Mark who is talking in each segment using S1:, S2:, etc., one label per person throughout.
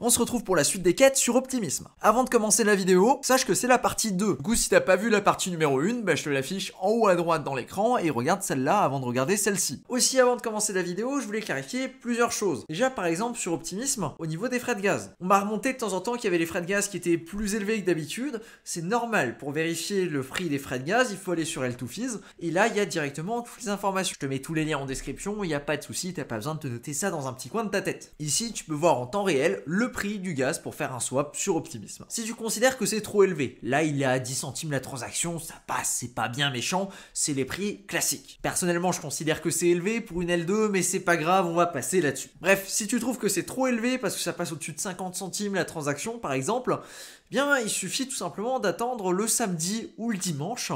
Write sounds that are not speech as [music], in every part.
S1: On se retrouve pour la suite des quêtes sur Optimisme. Avant de commencer la vidéo, sache que c'est la partie 2. Du coup, si t'as pas vu la partie numéro 1, bah, je te l'affiche en haut à droite dans l'écran et regarde celle-là avant de regarder celle-ci. Aussi, avant de commencer la vidéo, je voulais clarifier plusieurs choses. Déjà, par exemple, sur Optimisme, au niveau des frais de gaz. On m'a remonté de temps en temps qu'il y avait les frais de gaz qui étaient plus élevés que d'habitude. C'est normal. Pour vérifier le prix des frais de gaz, il faut aller sur L2Fizz. Et là, il y a directement toutes les informations. Je te mets tous les liens en description, il n'y a pas de souci, t'as pas besoin de te noter ça dans un petit coin de ta tête. Ici, tu peux voir en temps réel le prix du gaz pour faire un swap sur Optimisme. Si tu considères que c'est trop élevé, là il est à 10 centimes la transaction, ça passe, c'est pas bien méchant, c'est les prix classiques. Personnellement, je considère que c'est élevé pour une L2, mais c'est pas grave, on va passer là-dessus. Bref, si tu trouves que c'est trop élevé parce que ça passe au-dessus de 50 centimes la transaction par exemple, bien il suffit tout simplement d'attendre le samedi ou le dimanche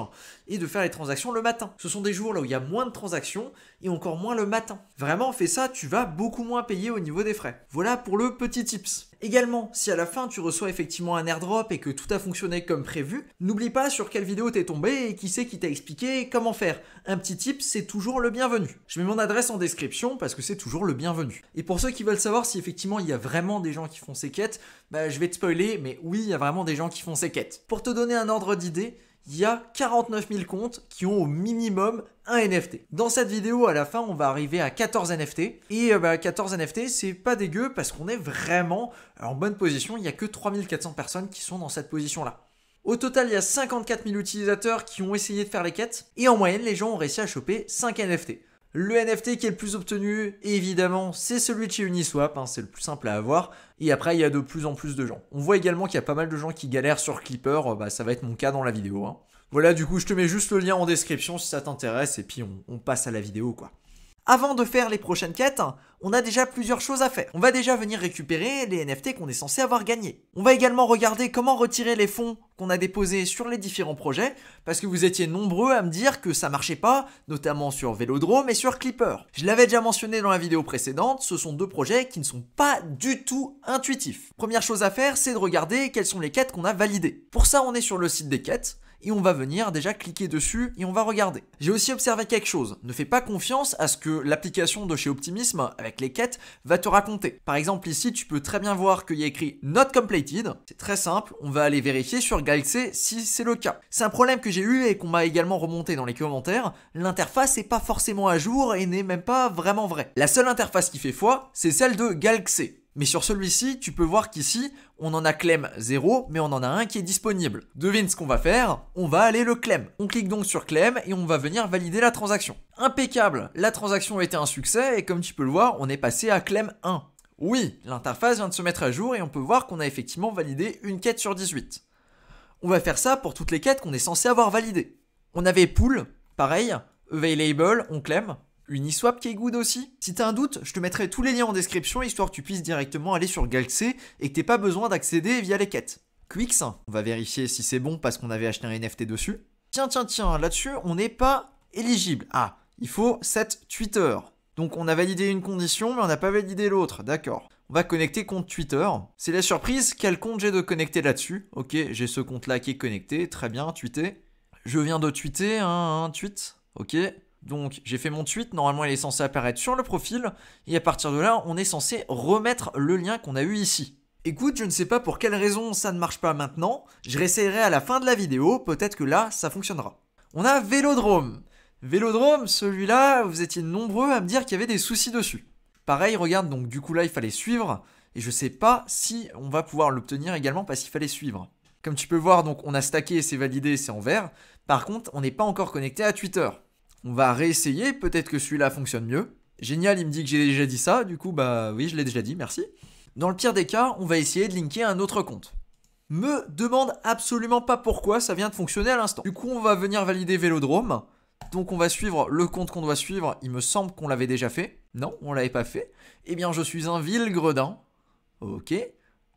S1: et de faire les transactions le matin. Ce sont des jours là où il y a moins de transactions et encore moins le matin. Vraiment, fais ça, tu vas beaucoup moins payer au niveau des frais. Voilà pour le petit tips. Également, si à la fin tu reçois effectivement un airdrop et que tout a fonctionné comme prévu, n'oublie pas sur quelle vidéo t'es tombé et qui c'est qui t'a expliqué comment faire. Un petit tip, c'est toujours le bienvenu. Je mets mon adresse en description parce que c'est toujours le bienvenu. Et pour ceux qui veulent savoir si effectivement il y a vraiment des gens qui font ces quêtes, bah, je vais te spoiler, mais oui, il y a vraiment des gens qui font ces quêtes. Pour te donner un ordre d'idée, il y a 49 000 comptes qui ont au minimum un NFT. Dans cette vidéo, à la fin, on va arriver à 14 NFT. Et 14 euh, bah, NFT, c'est pas dégueu parce qu'on est vraiment euh, en bonne position. Il n'y a que 3400 personnes qui sont dans cette position-là. Au total, il y a 54 000 utilisateurs qui ont essayé de faire les quêtes. Et en moyenne, les gens ont réussi à choper 5 NFT. Le NFT qui est le plus obtenu, évidemment, c'est celui de chez Uniswap, hein, c'est le plus simple à avoir. Et après, il y a de plus en plus de gens. On voit également qu'il y a pas mal de gens qui galèrent sur Clipper, euh, bah, ça va être mon cas dans la vidéo. Hein. Voilà, du coup, je te mets juste le lien en description si ça t'intéresse, et puis on passe à la vidéo, quoi. Avant de faire les prochaines quêtes, on a déjà plusieurs choses à faire. On va déjà venir récupérer les NFT qu'on est censé avoir gagnés. On va également regarder comment retirer les fonds qu'on a déposés sur les différents projets, parce que vous étiez nombreux à me dire que ça marchait pas, notamment sur Vélodrome et sur Clipper. Je l'avais déjà mentionné dans la vidéo précédente, ce sont deux projets qui ne sont pas du tout intuitifs. Première chose à faire, c'est de regarder quelles sont les quêtes qu'on a validées. Pour ça, on est sur le site des quêtes, et on va venir déjà cliquer dessus et on va regarder. J'ai aussi observé quelque chose, ne fais pas confiance à ce que l'application de chez Optimisme avec les quêtes va te raconter. Par exemple ici, tu peux très bien voir qu'il y a écrit Not Completed, c'est très simple, on va aller vérifier sur Galaxy si c'est le cas. C'est un problème que j'ai eu et qu'on m'a également remonté dans les commentaires, l'interface n'est pas forcément à jour et n'est même pas vraiment vraie. La seule interface qui fait foi, c'est celle de Galaxy. Mais sur celui-ci, tu peux voir qu'ici, on en a Clem 0, mais on en a un qui est disponible. Devine ce qu'on va faire, on va aller le Clem. On clique donc sur Clem et on va venir valider la transaction. Impeccable, la transaction a été un succès et comme tu peux le voir, on est passé à Clem 1. Oui, l'interface vient de se mettre à jour et on peut voir qu'on a effectivement validé une quête sur 18. On va faire ça pour toutes les quêtes qu'on est censé avoir validées. On avait pool, pareil, available, on Clem. Uniswap qui est good aussi. Si t'as un doute, je te mettrai tous les liens en description histoire que tu puisses directement aller sur Galaxy et que t'aies pas besoin d'accéder via les quêtes. Quix, on va vérifier si c'est bon parce qu'on avait acheté un NFT dessus. Tiens, tiens, tiens, là-dessus, on n'est pas éligible. Ah, il faut 7 Twitter. Donc on a validé une condition, mais on n'a pas validé l'autre, d'accord. On va connecter compte Twitter. C'est la surprise, quel compte j'ai de connecter là-dessus Ok, j'ai ce compte-là qui est connecté, très bien, tweeté. Je viens de tweeter hein, un hein, tweet, ok. Donc j'ai fait mon tweet, normalement il est censé apparaître sur le profil, et à partir de là, on est censé remettre le lien qu'on a eu ici. Écoute, je ne sais pas pour quelle raison ça ne marche pas maintenant, je réessayerai à la fin de la vidéo, peut-être que là, ça fonctionnera. On a Vélodrome. Vélodrome, celui-là, vous étiez nombreux à me dire qu'il y avait des soucis dessus. Pareil, regarde, donc du coup là, il fallait suivre, et je ne sais pas si on va pouvoir l'obtenir également parce qu'il fallait suivre. Comme tu peux voir, donc on a stacké c'est validé, c'est en vert. Par contre, on n'est pas encore connecté à Twitter. On va réessayer, peut-être que celui-là fonctionne mieux. Génial, il me dit que j'ai déjà dit ça, du coup, bah oui, je l'ai déjà dit, merci. Dans le pire des cas, on va essayer de linker un autre compte. Me demande absolument pas pourquoi, ça vient de fonctionner à l'instant. Du coup, on va venir valider Vélodrome. Donc on va suivre le compte qu'on doit suivre, il me semble qu'on l'avait déjà fait. Non, on l'avait pas fait. Eh bien, je suis un vil gredin. Ok,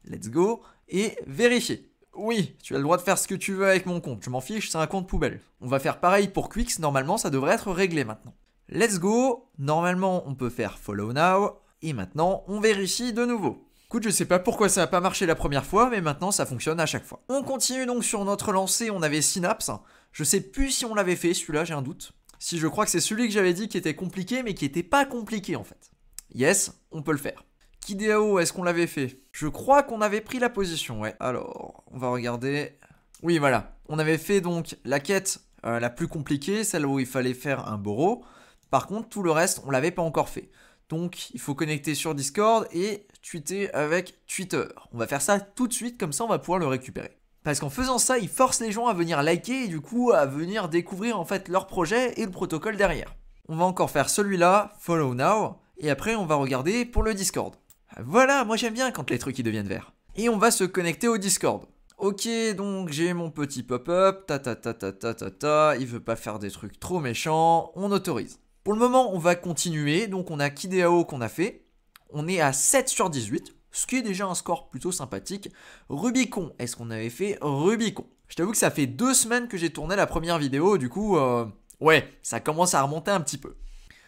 S1: let's go. Et vérifier. Oui, tu as le droit de faire ce que tu veux avec mon compte, je m'en fiche, c'est un compte poubelle. On va faire pareil pour Quix, normalement ça devrait être réglé maintenant. Let's go, normalement on peut faire follow now, et maintenant on vérifie de nouveau. Écoute, je sais pas pourquoi ça n'a pas marché la première fois, mais maintenant ça fonctionne à chaque fois. On continue donc sur notre lancée, on avait Synapse. Je sais plus si on l'avait fait, celui-là j'ai un doute. Si je crois que c'est celui que j'avais dit qui était compliqué, mais qui n'était pas compliqué en fait. Yes, on peut le faire. Kideo, est-ce qu'on l'avait fait Je crois qu'on avait pris la position, ouais. Alors, on va regarder. Oui, voilà. On avait fait donc la quête euh, la plus compliquée, celle où il fallait faire un boro. Par contre, tout le reste, on l'avait pas encore fait. Donc, il faut connecter sur Discord et tweeter avec Twitter. On va faire ça tout de suite, comme ça on va pouvoir le récupérer. Parce qu'en faisant ça, il force les gens à venir liker et du coup à venir découvrir en fait leur projet et le protocole derrière. On va encore faire celui-là, Follow Now, et après on va regarder pour le Discord. Voilà, moi j'aime bien quand les trucs ils deviennent verts. Et on va se connecter au Discord. Ok, donc j'ai mon petit pop-up, ta ta ta ta ta ta ta, il veut pas faire des trucs trop méchants, on autorise. Pour le moment, on va continuer, donc on a Kideao qu'on a fait, on est à 7 sur 18, ce qui est déjà un score plutôt sympathique. Rubicon, est-ce qu'on avait fait Rubicon Je t'avoue que ça fait deux semaines que j'ai tourné la première vidéo, du coup, euh, ouais, ça commence à remonter un petit peu.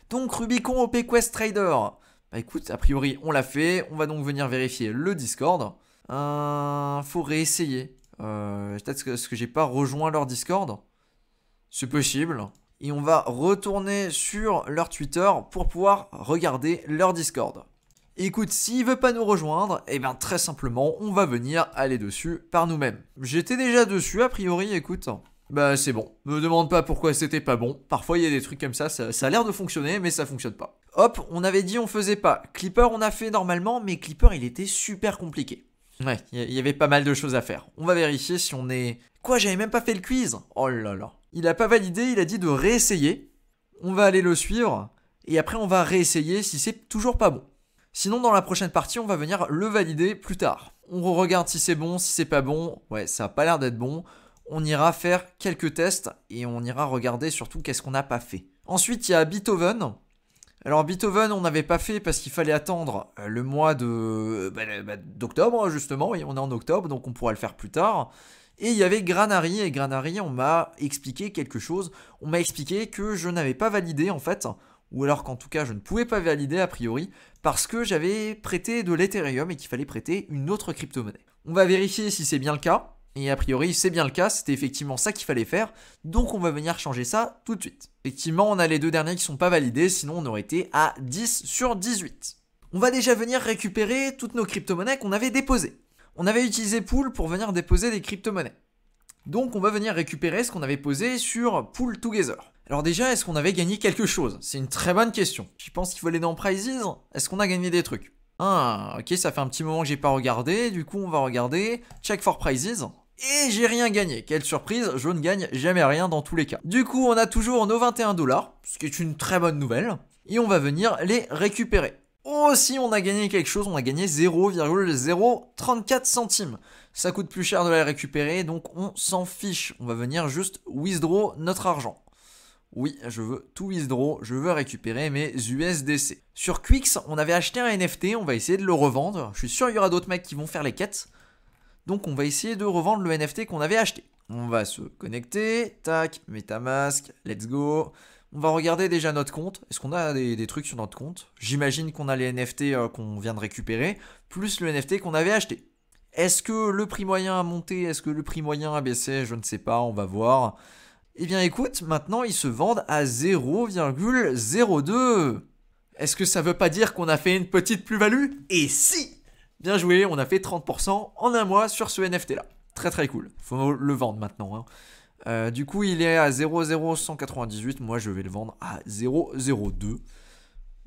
S1: Donc Rubicon OP Quest Trader, bah écoute, a priori, on l'a fait. On va donc venir vérifier le Discord. Euh, faut réessayer. Euh, Peut-être que, ce que j'ai pas rejoint leur Discord. C'est possible. Et on va retourner sur leur Twitter pour pouvoir regarder leur Discord. Écoute, s'il veut pas nous rejoindre, eh bien très simplement, on va venir aller dessus par nous-mêmes. J'étais déjà dessus a priori, écoute. Bah c'est bon. Me demande pas pourquoi c'était pas bon. Parfois il y a des trucs comme ça, ça, a l'air de fonctionner, mais ça fonctionne pas. Hop, on avait dit on faisait pas. Clipper on a fait normalement, mais Clipper il était super compliqué. Ouais, il y avait pas mal de choses à faire. On va vérifier si on est... Quoi, j'avais même pas fait le quiz Oh là là. Il a pas validé, il a dit de réessayer. On va aller le suivre, et après on va réessayer si c'est toujours pas bon. Sinon, dans la prochaine partie, on va venir le valider plus tard. On regarde si c'est bon, si c'est pas bon. Ouais, ça a pas l'air d'être bon on ira faire quelques tests et on ira regarder surtout qu'est-ce qu'on n'a pas fait. Ensuite, il y a Beethoven. Alors Beethoven, on n'avait pas fait parce qu'il fallait attendre euh, le mois de euh, bah, bah, d'octobre hein, justement, et on est en octobre, donc on pourra le faire plus tard. Et il y avait Granary, et Granary, on m'a expliqué quelque chose. On m'a expliqué que je n'avais pas validé en fait, ou alors qu'en tout cas je ne pouvais pas valider a priori, parce que j'avais prêté de l'Ethereum et qu'il fallait prêter une autre crypto-monnaie. On va vérifier si c'est bien le cas. Et a priori, c'est bien le cas, c'était effectivement ça qu'il fallait faire, donc on va venir changer ça tout de suite. Effectivement, on a les deux derniers qui sont pas validés, sinon on aurait été à 10 sur 18. On va déjà venir récupérer toutes nos crypto-monnaies qu'on avait déposées. On avait utilisé Pool pour venir déposer des crypto-monnaies. Donc on va venir récupérer ce qu'on avait posé sur Pool Together. Alors déjà, est-ce qu'on avait gagné quelque chose C'est une très bonne question. Je pense qu'il faut aller dans Prizes. Est-ce qu'on a gagné des trucs Ah, ok, ça fait un petit moment que j'ai pas regardé. Du coup, on va regarder. Check for Prizes. Et j'ai rien gagné. Quelle surprise, je ne gagne jamais rien dans tous les cas. Du coup, on a toujours nos 21 dollars, ce qui est une très bonne nouvelle. Et on va venir les récupérer. Aussi, oh, on a gagné quelque chose, on a gagné 0,034 centimes. Ça coûte plus cher de les récupérer, donc on s'en fiche. On va venir juste withdraw notre argent. Oui, je veux tout withdraw, je veux récupérer mes USDC. Sur Quix, on avait acheté un NFT, on va essayer de le revendre. Je suis sûr qu'il y aura d'autres mecs qui vont faire les quêtes. Donc on va essayer de revendre le NFT qu'on avait acheté. On va se connecter, tac, Metamask, let's go. On va regarder déjà notre compte. Est-ce qu'on a des, trucs sur notre compte J'imagine qu'on a les NFT euh, qu'on vient de récupérer, plus le NFT qu'on avait acheté. Est-ce que le prix moyen a monté Est-ce que le prix moyen a baissé Je ne sais pas, on va voir. Eh bien écoute, maintenant ils se vendent à 0,02. Est-ce que ça veut pas dire qu'on a fait une petite plus-value Et si Bien joué, on a fait 30% en un mois sur ce NFT là. Très très cool. Faut le vendre maintenant. Hein. Euh, du coup, il est à 0,0198. Moi, je vais le vendre à 0,02.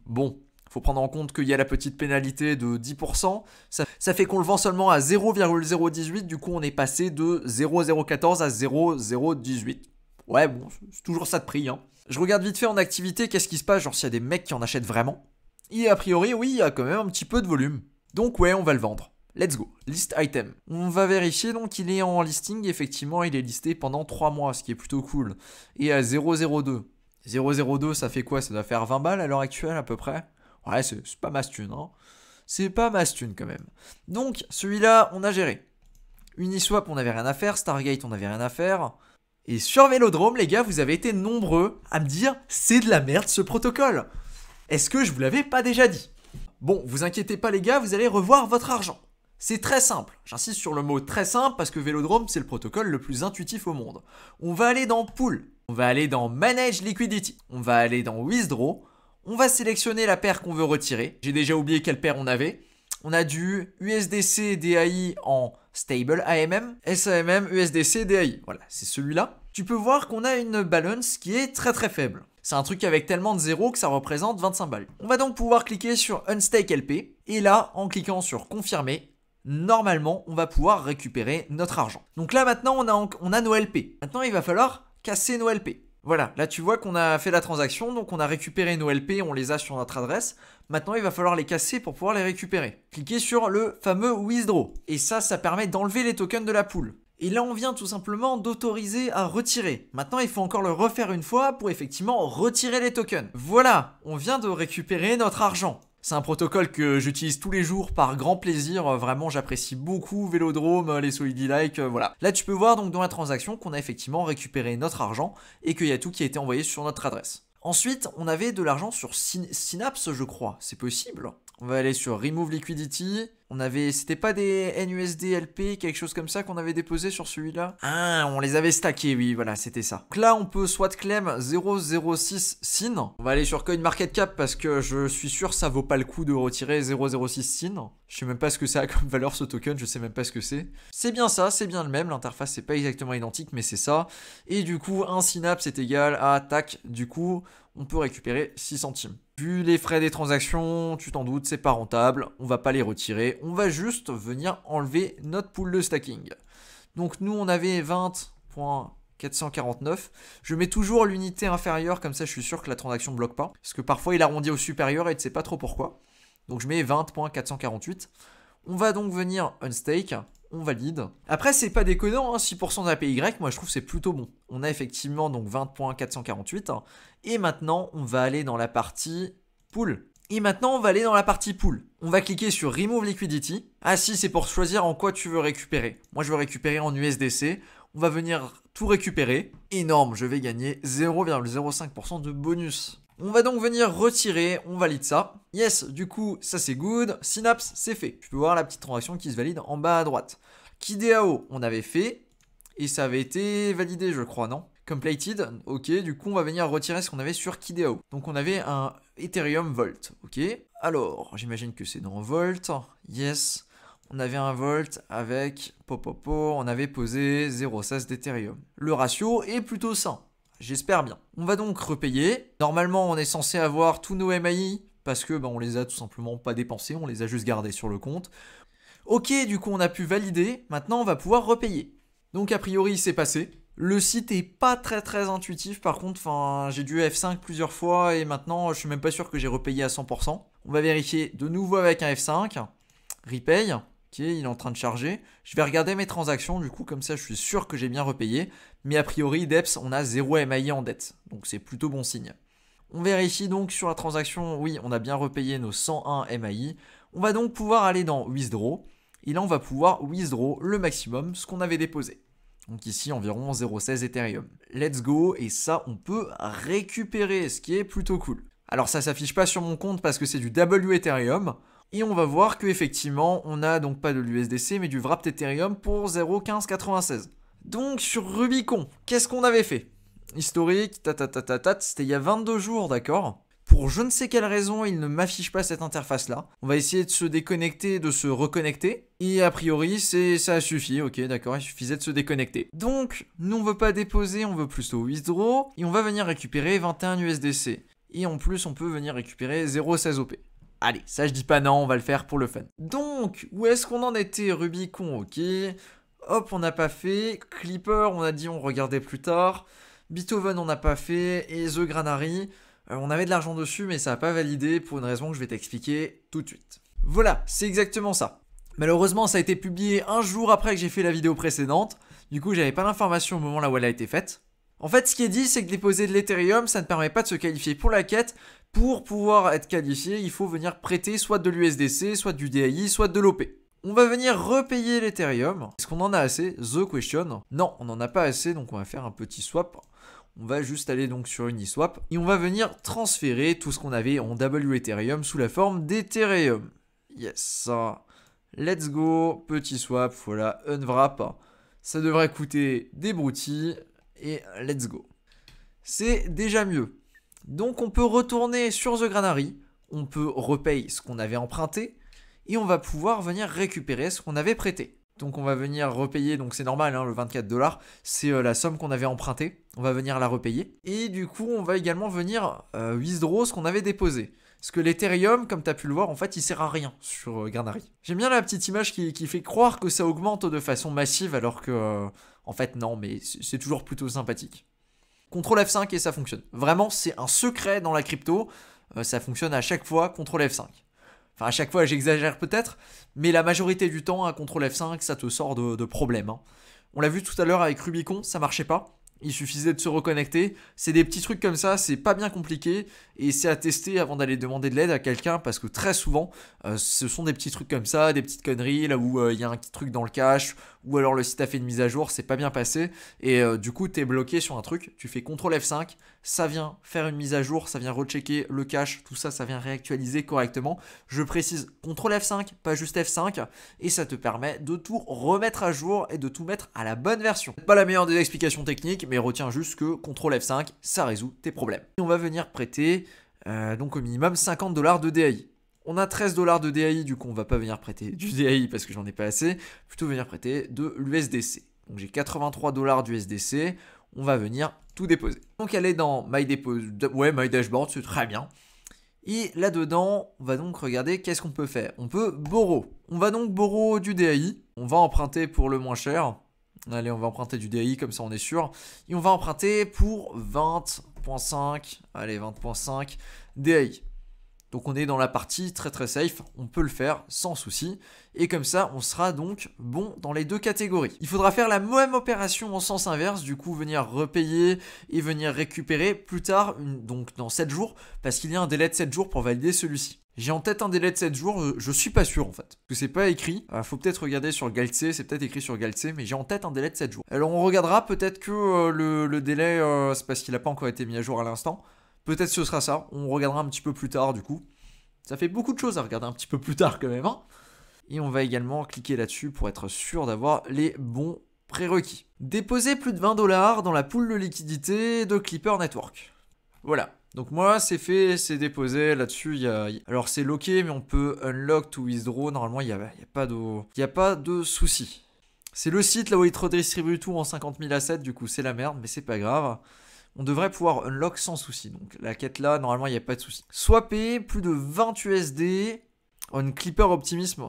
S1: Bon, faut prendre en compte qu'il y a la petite pénalité de 10%. Ça, fait qu'on le vend seulement à 0,018. Du coup, on est passé de 0,014 à 0,018. Ouais, bon, c'est toujours ça de prix. Hein. Je regarde vite fait en activité, qu'est-ce qui se passe Genre, s'il y a des mecs qui en achètent vraiment. Et a priori, oui, il y a quand même un petit peu de volume. Donc ouais, on va le vendre. Let's go, list item. On va vérifier donc il est en listing, effectivement il est listé pendant 3 mois, ce qui est plutôt cool. Et à 002. 002 ça fait quoi Ça doit faire 20 balles à l'heure actuelle à peu près Ouais, c'est pas ma stune, hein. C'est pas ma stune quand même. Donc celui-là, on a géré. Uniswap, on n'avait rien à faire. Stargate, on n'avait rien à faire. Et sur Vélodrome, les gars, vous avez été nombreux à me dire c'est de la merde ce protocole. Est-ce que je vous l'avais pas déjà dit Bon, vous inquiétez pas les gars, vous allez revoir votre argent. C'est très simple. J'insiste sur le mot très simple parce que Vélodrome, c'est le protocole le plus intuitif au monde. On va aller dans Pool, on va aller dans Manage Liquidity, on va aller dans Withdraw, on va sélectionner la paire qu'on veut retirer. J'ai déjà oublié quelle paire on avait. On a du USDC DAI en stable AMM, SAMM USDC DAI. Voilà, c'est celui-là. Tu peux voir qu'on a une balance qui est très très faible. C'est un truc avec tellement de zéros que ça représente 25 balles. On va donc pouvoir cliquer sur Unstake LP, et là, en cliquant sur Confirmer, normalement, on va pouvoir récupérer notre argent. Donc là, maintenant, on a, on a nos LP. Maintenant, il va falloir casser nos LP. Voilà, là tu vois qu'on a fait la transaction, donc on a récupéré nos LP, on les a sur notre adresse. Maintenant, il va falloir les casser pour pouvoir les récupérer. Cliquez sur le fameux withdraw. Et ça, ça permet d'enlever les tokens de la poule. Et là, on vient tout simplement d'autoriser à retirer. Maintenant, il faut encore le refaire une fois pour effectivement retirer les tokens. Voilà, on vient de récupérer notre argent. C'est un protocole que j'utilise tous les jours par grand plaisir. Vraiment, j'apprécie beaucoup Vélodrome, les Solidi Like, euh, voilà. Là, tu peux voir donc dans la transaction qu'on a effectivement récupéré notre argent et qu'il y a tout qui a été envoyé sur notre adresse. Ensuite, on avait de l'argent sur Synapse, je crois. C'est possible. On va aller sur Remove Liquidity. On avait, c'était pas des NUSD LP, quelque chose comme ça qu'on avait déposé sur celui-là Ah, on les avait stackés, oui, voilà, c'était ça. Donc là, on peut soit claim 006 SIN. On va aller sur CoinMarketCap parce que je suis sûr ça vaut pas le coup de retirer 006 SIN. Je sais même pas ce que ça a comme valeur ce token, je sais même pas ce que c'est. C'est bien ça, c'est bien le même, l'interface c'est pas exactement identique, mais c'est ça. Et du coup, un synapse c'est égal à, tac, du coup, on peut récupérer 6 centimes. Vu les frais des transactions, tu t'en doutes, c'est pas rentable, on va pas les retirer, on va juste venir enlever notre pool de stacking. Donc nous on avait 20.449, je mets toujours l'unité inférieure, comme ça je suis sûr que la transaction bloque pas, parce que parfois il arrondit au supérieur et tu sais pas trop pourquoi. Donc je mets 20.448. On va donc venir unstake, on valide. Après, c'est pas déconnant, hein, 6% d'APY, moi je trouve c'est plutôt bon. On a effectivement donc 20.448, et maintenant on va aller dans la partie pool. Et maintenant, on va aller dans la partie pool. On va cliquer sur Remove Liquidity. Ah si, c'est pour choisir en quoi tu veux récupérer. Moi, je veux récupérer en USDC. On va venir tout récupérer. Énorme, je vais gagner 0,05% de bonus. On va donc venir retirer, on valide ça. Yes, du coup, ça c'est good. Synapse, c'est fait. Tu peux voir la petite transaction qui se valide en bas à droite. Kideao, on avait fait. Et ça avait été validé, je crois, non Completed, ok, du coup on va venir retirer ce qu'on avait sur Kideao. Donc on avait un Ethereum Volt, ok Alors, j'imagine que c'est dans Volt, yes. On avait un Volt avec Popopo, on avait posé 0,16 d'Ethereum. Le ratio est plutôt sain. J'espère bien. On va donc repayer. Normalement, on est censé avoir tous nos MAI parce que ben, on les a tout simplement pas dépensés, on les a juste gardés sur le compte. Ok, du coup, on a pu valider. Maintenant, on va pouvoir repayer. Donc, a priori, c'est passé. Le site est pas très très intuitif par contre, j'ai dû F5 plusieurs fois et maintenant je suis même pas sûr que j'ai repayé à 100%. On va vérifier de nouveau avec un F5, repay. Ok, il est en train de charger. Je vais regarder mes transactions, du coup, comme ça, je suis sûr que j'ai bien repayé. Mais a priori, DEPS, on a 0 MAI en dette. Donc, c'est plutôt bon signe. On vérifie donc sur la transaction, oui, on a bien repayé nos 101 MAI. On va donc pouvoir aller dans Withdraw. Et là, on va pouvoir withdraw le maximum, ce qu'on avait déposé. Donc ici, environ 0,16 Ethereum. Let's go, et ça, on peut récupérer, ce qui est plutôt cool. Alors ça s'affiche pas sur mon compte parce que c'est du W Ethereum, et on va voir qu'effectivement, on a donc pas de l'USDC, mais du wrapped Ethereum pour 0,1596. Donc sur Rubicon, qu'est-ce qu'on avait fait Historique, tatatatatat, c'était il y a 22 jours, d'accord pour je ne sais quelle raison, il ne m'affiche pas cette interface là. On va essayer de se déconnecter, de se reconnecter. Et a priori, c'est ça a suffi. Ok, d'accord, il suffisait de se déconnecter. Donc, nous on veut pas déposer, on veut plutôt withdraw. Et on va venir récupérer 21 USDC. Et en plus, on peut venir récupérer 0,16 OP. Allez, ça je dis pas non, on va le faire pour le fun. Donc, où est-ce qu'on en était Rubicon, ok. Hop, on n'a pas fait. Clipper, on a dit on regardait plus tard. Beethoven, on n'a pas fait. Et The Granary, euh, on avait de l'argent dessus, mais ça n'a pas validé pour une raison que je vais t'expliquer tout de suite. Voilà, c'est exactement ça. Malheureusement, ça a été publié un jour après que j'ai fait la vidéo précédente. Du coup, j'avais pas l'information au moment là où elle a été faite. En fait, ce qui est dit, c'est que déposer de l'Ethereum, ça ne permet pas de se qualifier pour la quête, pour pouvoir être qualifié, il faut venir prêter soit de l'USDC, soit du DAI, soit de l'OP. On va venir repayer l'Ethereum. Est-ce qu'on en a assez The question. Non, on n'en a pas assez, donc on va faire un petit swap. On va juste aller donc sur Uniswap et on va venir transférer tout ce qu'on avait en W Ethereum sous la forme d'Ethereum. Yes, let's go, petit swap, voilà, unwrap. Ça devrait coûter des broutilles et let's go. C'est déjà mieux. Donc on peut retourner sur The Granary, on peut repayer ce qu'on avait emprunté, et on va pouvoir venir récupérer ce qu'on avait prêté. Donc on va venir repayer, donc c'est normal, hein, le 24 c'est euh, la somme qu'on avait empruntée, on va venir la repayer. Et du coup, on va également venir euh, withdraw ce qu'on avait déposé. Parce que l'Ethereum, comme tu as pu le voir, en fait, il sert à rien sur euh, Granary. J'aime bien la petite image qui, fait croire que ça augmente de façon massive, alors que, en fait, non, mais c'est toujours plutôt sympathique. Contrôle F5 et ça fonctionne. Vraiment, c'est un secret dans la crypto. Euh, ça fonctionne à chaque fois, CTRL F5. Enfin, à chaque fois, j'exagère peut-être, mais la majorité du temps, un contrôle F5, ça te sort de, problème. Hein. On l'a vu tout à l'heure avec Rubicon, ça marchait pas. Il suffisait de se reconnecter. C'est des petits trucs comme ça, c'est pas bien compliqué. Et c'est à tester avant d'aller demander de l'aide à quelqu'un parce que très souvent, euh, ce sont des petits trucs comme ça, des petites conneries, là où euh, il y a un petit truc dans le cache, ou alors le site a fait une mise à jour, c'est pas bien passé, et euh, du coup tu es bloqué sur un truc, tu fais CTRL F5, ça vient faire une mise à jour, ça vient rechecker le cache, tout ça, ça vient réactualiser correctement. Je précise CTRL F5, pas juste F5, et ça te permet de tout remettre à jour et de tout mettre à la bonne version. Pas la meilleure des explications techniques, mais retiens juste que CTRL F5, ça résout tes problèmes. Et on va venir prêter euh, donc au minimum 50 dollars de DAI. On a 13 dollars de DAI, du coup on va pas venir prêter du DAI parce que j'en ai pas assez, plutôt venir prêter de l'USDC. Donc j'ai 83 dollars d'USDC, on va venir tout déposer. Donc est dans My, ouais, My Dashboard, c'est très bien. Et là-dedans, on va donc regarder qu'est-ce qu'on peut faire. On peut borrow. On va donc borrow du DAI. On va emprunter pour le moins cher. Allez, on va emprunter du DAI, comme ça on est sûr. Et on va emprunter pour 20.5, allez 20.5 DAI. Donc on est dans la partie très très safe, on peut le faire sans souci. Et comme ça, on sera donc bon dans les deux catégories. Il faudra faire la même opération en sens inverse, du coup venir repayer et venir récupérer plus tard, donc dans 7 jours, parce qu'il y a un délai de 7 jours pour valider celui-ci. J'ai en tête un délai de 7 jours, euh, je suis pas sûr en fait. Parce que c'est pas écrit. Il euh, faut peut-être regarder sur C, c'est peut-être écrit sur C, mais j'ai en tête un délai de 7 jours. Alors on regardera peut-être que euh, le, délai, c'est parce qu'il n'a pas encore été mis à jour à l'instant. Peut-être ce sera ça, on regardera un petit peu plus tard du coup. Ça fait beaucoup de choses à regarder un petit peu plus tard quand même. Hein. et on va également cliquer là-dessus pour être sûr d'avoir les bons prérequis. Déposer plus de 20 dollars dans la poule de liquidité de Clipper Network. Voilà. Donc moi, c'est fait, c'est déposé, là-dessus, il y a... Alors c'est locké, mais on peut unlock to withdraw, normalement, il n'y a, y a, pas de... Il a pas de souci. C'est le site là où il te redistribue tout en 50 000 assets, du coup c'est la merde, mais c'est pas grave on devrait pouvoir unlock sans souci. Donc la quête là, normalement, il n'y a pas de souci. Swapper plus de 20 USD on Clipper Optimism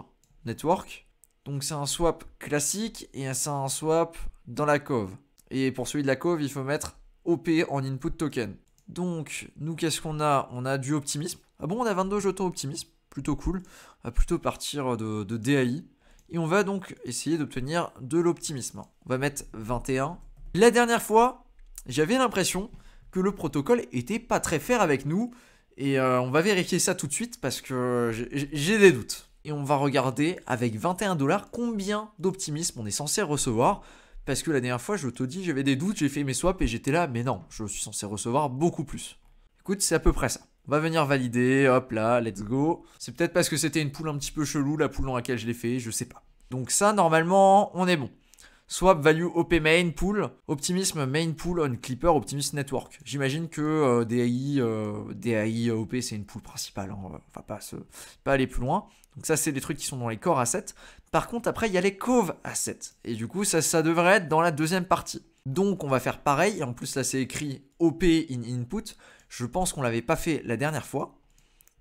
S1: Network. Donc c'est un swap classique et c'est un swap dans la cove. Et pour celui de la cove, il faut mettre OP en input token. Donc nous, qu'est-ce qu'on a On a du optimisme. Ah bon, on a 22 jetons optimisme. Plutôt cool. On va plutôt partir de, de DAI. Et on va donc essayer d'obtenir de l'optimisme. On va mettre 21. La dernière fois, j'avais l'impression que le protocole était pas très fair avec nous. Et euh, on va vérifier ça tout de suite parce que j'ai des doutes. Et on va regarder avec 21 dollars combien d'optimisme on est censé recevoir. Parce que la dernière fois, je te dis, j'avais des doutes, j'ai fait mes swaps et j'étais là, mais non, je suis censé recevoir beaucoup plus. Écoute, c'est à peu près ça. On va venir valider, hop là, let's go. C'est peut-être parce que c'était une poule un petit peu chelou, la poule dans laquelle je l'ai fait, je sais pas. Donc ça, normalement, on est bon. Swap value OP main pool, optimisme main pool on Clipper, Optimist network. J'imagine que euh, DAI euh, euh, OP c'est une pool principale, on hein. va pas, aller plus loin. Donc ça c'est des trucs qui sont dans les core assets. Par contre après il y a les cove assets. Et du coup ça, ça devrait être dans la deuxième partie. Donc on va faire pareil, et en plus là c'est écrit OP in input. Je pense qu'on l'avait pas fait la dernière fois.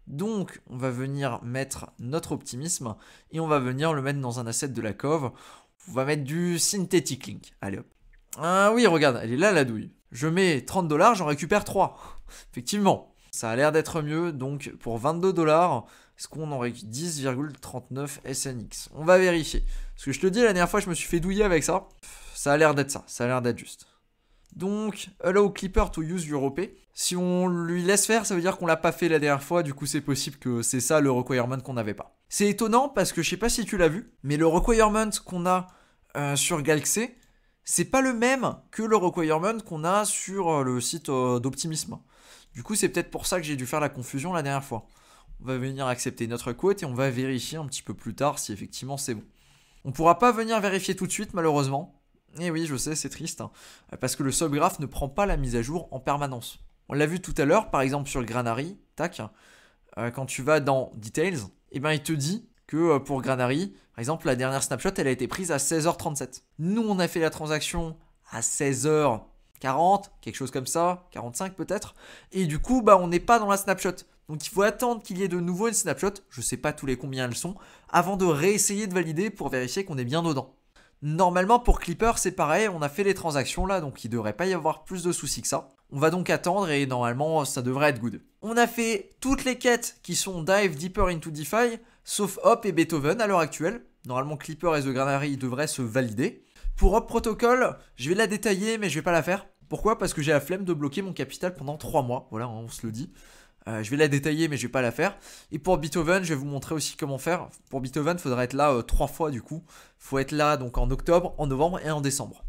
S1: Donc, on va venir mettre notre optimisme et on va venir le mettre dans un asset de la cove. On va mettre du Synthetic Link. Allez hop. Ah oui, regarde, elle est là la douille. Je mets 30 dollars, j'en récupère 3. [laughs] Effectivement, ça a l'air d'être mieux. Donc pour 22 dollars, est-ce qu'on en récupère 10,39 SNX On va vérifier. Parce que je te dis, la dernière fois, je me suis fait douiller avec ça. Ça a l'air d'être ça, ça a l'air d'être juste. Donc, hello Clipper to use Europe. Si on lui laisse faire, ça veut dire qu'on l'a pas fait la dernière fois, du coup c'est possible que c'est ça le requirement qu'on n'avait pas. C'est étonnant parce que je sais pas si tu l'as vu, mais le requirement qu'on a euh, sur Galaxy, c'est pas le même que le requirement qu'on a sur euh, le site euh, d'Optimisme. Du coup, c'est peut-être pour ça que j'ai dû faire la confusion la dernière fois. On va venir accepter notre quote et on va vérifier un petit peu plus tard si effectivement c'est bon. On pourra pas venir vérifier tout de suite malheureusement. Et eh oui, je sais, c'est triste, hein, parce que le subgraph ne prend pas la mise à jour en permanence. On l'a vu tout à l'heure, par exemple sur le Granary, tac, quand tu vas dans Details, et eh ben, il te dit que euh, pour Granary, par exemple, la dernière snapshot, elle a été prise à 16h37. Nous, on a fait la transaction à 16h40, quelque chose comme ça, 45 peut-être. Et du coup, bah, on n'est pas dans la snapshot. Donc il faut attendre qu'il y ait de nouveau une snapshot, je ne sais pas tous les combien elles sont, avant de réessayer de valider pour vérifier qu'on est bien dedans. Normalement pour Clipper c'est pareil, on a fait les transactions là, donc il devrait pas y avoir plus de soucis que ça. On va donc attendre et normalement ça devrait être good. On a fait toutes les quêtes qui sont Dive Deeper into DeFi, sauf Hop et Beethoven à l'heure actuelle. Normalement Clipper et The Granary devraient se valider. Pour Hop Protocol, je vais la détailler mais je vais pas la faire. Pourquoi Parce que j'ai la flemme de bloquer mon capital pendant 3 mois. Voilà, hein, on se le dit. Euh, je vais la détailler, mais je vais pas la faire. Et pour Beethoven, je vais vous montrer aussi comment faire. Pour Beethoven, il faudra être là 3 euh, fois du coup. faut être là donc en octobre, en novembre et en décembre.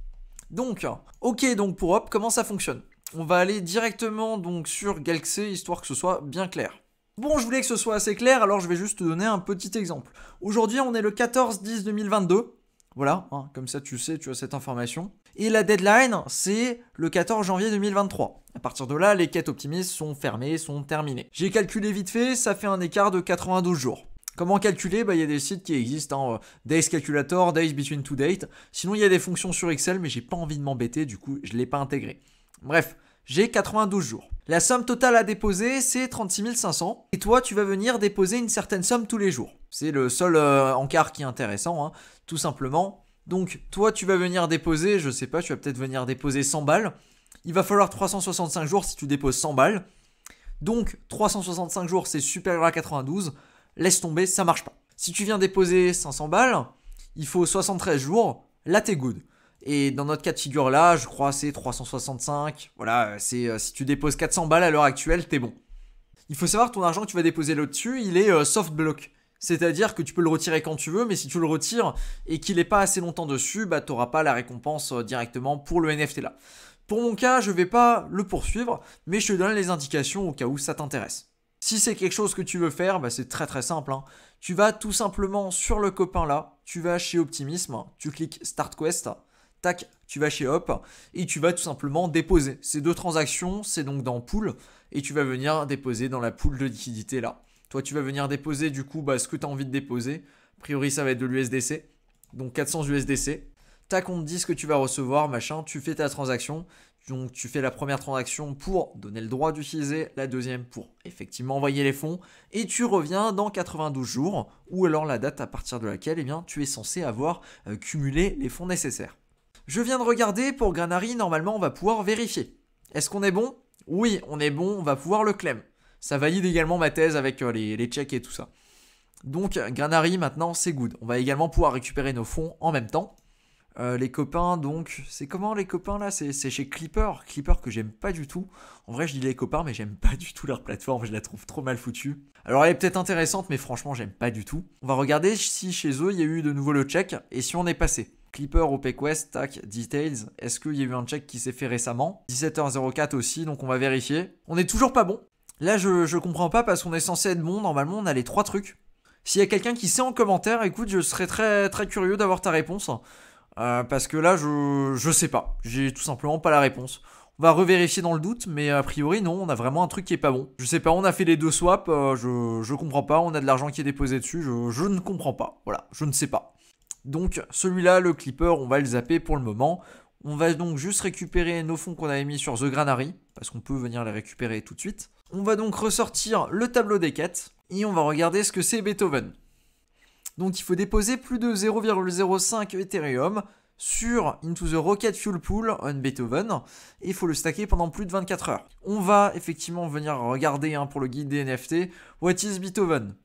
S1: Donc, ok, donc pour Hop, comment ça fonctionne on va aller directement donc sur Galaxy, histoire que ce soit bien clair. Bon, je voulais que ce soit assez clair, alors je vais juste te donner un petit exemple. Aujourd'hui, on est le 14-10-2022. Voilà, hein, comme ça tu sais, tu as cette information. Et la deadline, c'est le 14 janvier 2023. À partir de là, les quêtes optimistes sont fermées, sont terminées. J'ai calculé vite fait, ça fait un écart de 92 jours. Comment calculer bah, Il y a des sites qui existent, en hein, euh, Days Calculator, Days Between Two Dates. Sinon, il y a des fonctions sur Excel, mais j'ai pas envie de m'embêter, du coup, je l'ai pas intégré. Bref, j'ai 92 jours. La somme totale à déposer, c'est 36 500. Et toi, tu vas venir déposer une certaine somme tous les jours. C'est le seul euh, encart qui est intéressant, hein, tout simplement. Donc, toi, tu vas venir déposer, je sais pas, tu vas peut-être venir déposer 100 balles. Il va falloir 365 jours si tu déposes 100 balles. Donc, 365 jours, c'est supérieur à 92. Laisse tomber, ça marche pas. Si tu viens déposer 500 balles, il faut 73 jours. Là, t'es good. Et dans notre cas de figure là, je crois c'est 365. Voilà, euh, c'est euh, si tu déposes 400 balles à l'heure actuelle, t'es bon. Il faut savoir que ton argent que tu vas déposer là-dessus, il est euh, soft block. C'est-à-dire que tu peux le retirer quand tu veux, mais si tu le retires et qu'il n'est pas assez longtemps dessus, bah t'auras pas la récompense directement pour le NFT là. Pour mon cas, je ne vais pas le poursuivre, mais je te donne les indications au cas où ça t'intéresse. Si c'est quelque chose que tu veux faire, bah, c'est très très simple. Hein. Tu vas tout simplement sur le copain là, tu vas chez Optimisme, tu cliques Start Quest, tac, tu vas chez Hop et tu vas tout simplement déposer. Ces deux transactions, c'est donc dans pool et tu vas venir déposer dans la pool de liquidité là. Toi, tu vas venir déposer du coup bah, ce que tu as envie de déposer. A priori, ça va être de l'USDC, donc 400 USDC. Tac, on te dit ce que tu vas recevoir, machin, tu fais ta transaction. Donc, tu fais la première transaction pour donner le droit d'utiliser, la deuxième pour effectivement envoyer les fonds, et tu reviens dans 92 jours, ou alors la date à partir de laquelle eh bien, tu es censé avoir euh, cumulé les fonds nécessaires. Je viens de regarder, pour Granary, normalement, on va pouvoir vérifier. Est-ce qu'on est bon Oui, on est bon, on va pouvoir le claim. Ça valide également ma thèse avec euh, les, les checks et tout ça. Donc, Granary, maintenant, c'est good. On va également pouvoir récupérer nos fonds en même temps. Euh, les copains, donc, c'est comment les copains là C'est chez Clipper, Clipper que j'aime pas du tout. En vrai, je dis les copains, mais j'aime pas du tout leur plateforme, je la trouve trop mal foutue. Alors, elle est peut-être intéressante, mais franchement, j'aime pas du tout. On va regarder si chez eux il y a eu de nouveau le check et si on est passé. Clipper, OP tac, details. Est-ce qu'il y a eu un check qui s'est fait récemment 17h04 aussi, donc on va vérifier. On n'est toujours pas bon. Là, je, je comprends pas parce qu'on est censé être bon. Normalement, on a les trois trucs. S'il y a quelqu'un qui sait en commentaire, écoute, je serais très, très curieux d'avoir ta réponse. Euh, parce que là, je, je sais pas. J'ai tout simplement pas la réponse. On va revérifier dans le doute, mais a priori, non, on a vraiment un truc qui est pas bon. Je sais pas, on a fait les deux swaps, euh, je, je comprends pas, on a de l'argent qui est déposé dessus, je ne comprends pas. Voilà, je ne sais pas. Donc celui-là, le Clipper, on va le zapper pour le moment. On va donc juste récupérer nos fonds qu'on avait mis sur The Granary, parce qu'on peut venir les récupérer tout de suite. On va donc ressortir le tableau des quêtes, et on va regarder ce que c'est Beethoven. Donc il faut déposer plus de 0,05 Ethereum sur Into the Rocket Fuel Pool on Beethoven, et il faut le stacker pendant plus de 24 heures. On va effectivement venir regarder hein, pour le guide des NFT, What is Beethoven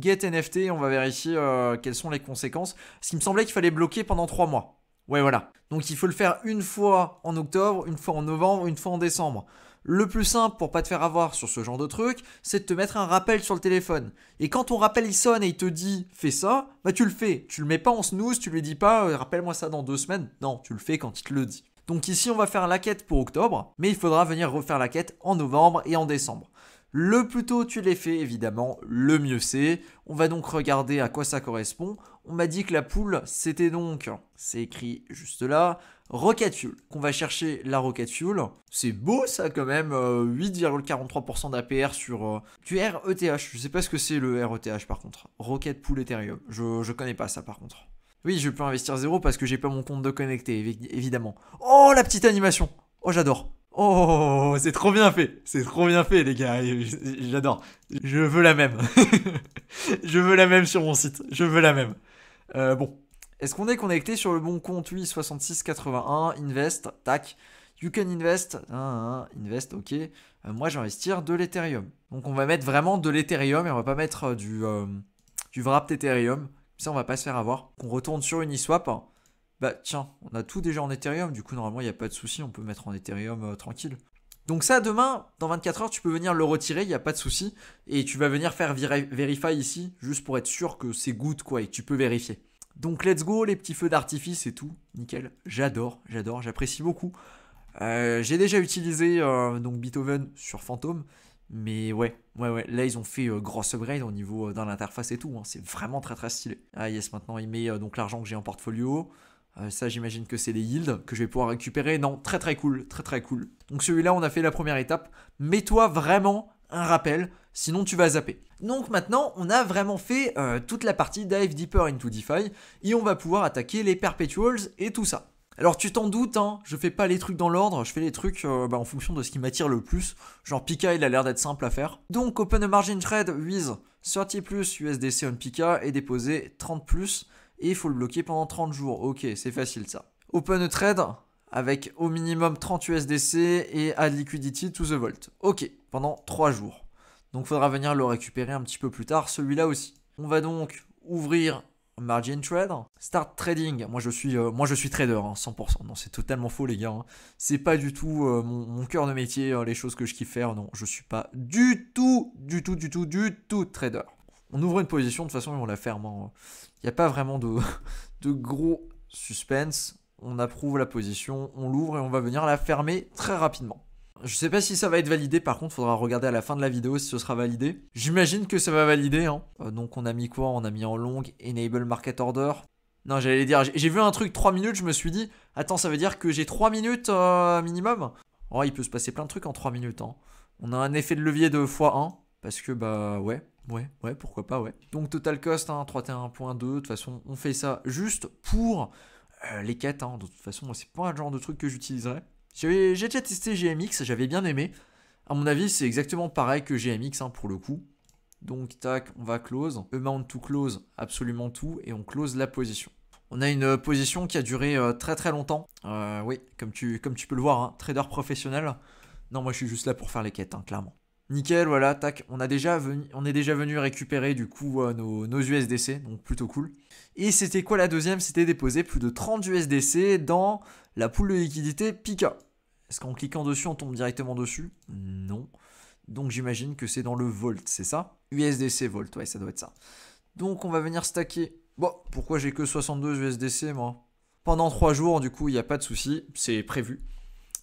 S1: Get NFT, on va vérifier euh, quelles sont les conséquences. Ce qui me semblait qu'il fallait bloquer pendant trois mois. Ouais, voilà. Donc il faut le faire une fois en octobre, une fois en novembre, une fois en décembre. Le plus simple pour pas te faire avoir sur ce genre de truc, c'est de te mettre un rappel sur le téléphone. Et quand ton rappel il sonne et il te dit fais ça, bah tu le fais. Tu le mets pas en snooze, tu lui dis pas euh, rappelle-moi ça dans deux semaines. Non, tu le fais quand il te le dit. Donc ici on va faire la quête pour octobre, mais il faudra venir refaire la quête en novembre et en décembre. Le plus tôt tu les fait, évidemment, le mieux c'est. On va donc regarder à quoi ça correspond. On m'a dit que la poule, c'était donc, c'est écrit juste là, Rocket Fuel. Qu'on va chercher la Rocket Fuel. C'est beau ça quand même, 8,43% euh, d'APR sur euh, du RETH. Je sais pas ce que c'est le RETH par contre. Rocket Pool Ethereum. Je, je connais pas ça par contre. Oui, je peux investir zéro parce que j'ai pas mon compte de connecté, évidemment. Oh, la petite animation Oh, j'adore Oh, c'est trop bien fait. C'est trop bien fait, les gars. J'adore. Je veux la même. [laughs] je veux la même sur mon site. Je veux la même. Euh, bon. Est-ce qu'on est connecté sur le bon compte Oui, 6681, invest, tac. You can invest, ah, ah, ah, invest, ok. Euh, moi, je de l'Ethereum. Donc, on va mettre vraiment de l'Ethereum et on va pas mettre euh, du, du wrapped Ethereum. Ça, on va pas se faire avoir. qu'on retourne sur Uniswap. Hein bah tiens, on a tout déjà en Ethereum, du coup normalement il n'y a pas de souci, on peut mettre en Ethereum euh, tranquille. Donc ça, demain, dans 24 heures, tu peux venir le retirer, il n'y a pas de souci, et tu vas venir faire verify ici, juste pour être sûr que c'est good, quoi, et que tu peux vérifier. Donc let's go, les petits feux d'artifice et tout, nickel, j'adore, j'adore, j'apprécie beaucoup. Euh, j'ai déjà utilisé euh, donc Beethoven sur Phantom, mais ouais, ouais, ouais, là ils ont fait grosse upgrade au niveau dans l'interface et tout, hein. c'est vraiment très très stylé. Ah yes, maintenant il met donc l'argent que j'ai en portfolio, euh, ça, j'imagine que c'est les yields que je vais pouvoir récupérer. Non, très très cool, très très cool. Donc celui-là, on a fait la première étape. Mets-toi vraiment un rappel, sinon tu vas zapper. Donc maintenant, on a vraiment fait euh, toute la partie dive deeper into DeFi et on va pouvoir attaquer les perpetuals et tout ça. Alors tu t'en doutes, hein, je fais pas les trucs dans l'ordre, je fais les trucs euh, bah, en fonction de ce qui m'attire le plus. Genre Pika, il a l'air d'être simple à faire. Donc open a margin trade with 30 plus USDC on Pika et déposer 30 plus et il faut le bloquer pendant 30 jours. Ok, c'est facile ça. Open trade avec au minimum 30 USDC et add liquidity to the vault. Ok, pendant 3 jours. Donc faudra venir le récupérer un petit peu plus tard, celui-là aussi. On va donc ouvrir Margin Trade, Start Trading. Moi je suis, euh, moi, je suis trader, 100%. Hein, non, c'est totalement faux, les gars. Hein. C'est pas du tout euh, mon, cœur de métier, euh, les choses que je kiffe faire. Non, je suis pas du tout, du tout, du tout, du tout trader on ouvre une position de toute façon et on la ferme. Hein. Il n'y a pas vraiment [laughs] de, gros suspense. On approuve la position, on l'ouvre et on va venir la fermer très rapidement. Je ne sais pas si ça va être validé, par contre, il faudra regarder à la fin de la vidéo si ce sera validé. J'imagine que ça va valider. Hein. Euh, donc on a mis quoi On a mis en longue, Enable Market Order. Non, j'allais dire, j'ai vu un truc 3 minutes, je me suis dit, attends, ça veut dire que j'ai 3 minutes euh, minimum Oh, il peut se passer plein de trucs en 3 minutes. Hein. On a un effet de levier de x1, parce que bah ouais, Ouais, ouais, pourquoi pas, ouais. Donc total cost, hein, 31.2, de toute façon, on fait ça juste pour euh, les quêtes. Hein. De toute façon, moi, c'est pas le genre de truc que j'utiliserais. J'ai déjà testé GMX, j'avais bien aimé. À mon avis, c'est exactement pareil que GMX hein, pour le coup. Donc, tac, on va close. Amount to close, absolument tout. Et on close la position. On a une euh, position qui a duré euh, très très longtemps. oui, comme tu, comme tu peux le voir, hein, trader professionnel. Non, moi, je suis juste là pour faire les quêtes, clairement. Nickel, voilà, tac, on, a déjà on est déjà venu récupérer du coup euh, nos, USDC, donc plutôt cool. Et c'était quoi la deuxième C'était déposer plus de 30 USDC dans la poule de liquidité Pika. Est-ce qu'en cliquant dessus, on tombe directement dessus Non. Donc j'imagine que c'est dans le Volt, c'est ça USDC Volt, ouais, ça doit être ça. Donc on va venir stacker. Bon, pourquoi j'ai que 62 USDC moi Pendant 3 jours, du coup, il n'y a pas de souci, c'est prévu.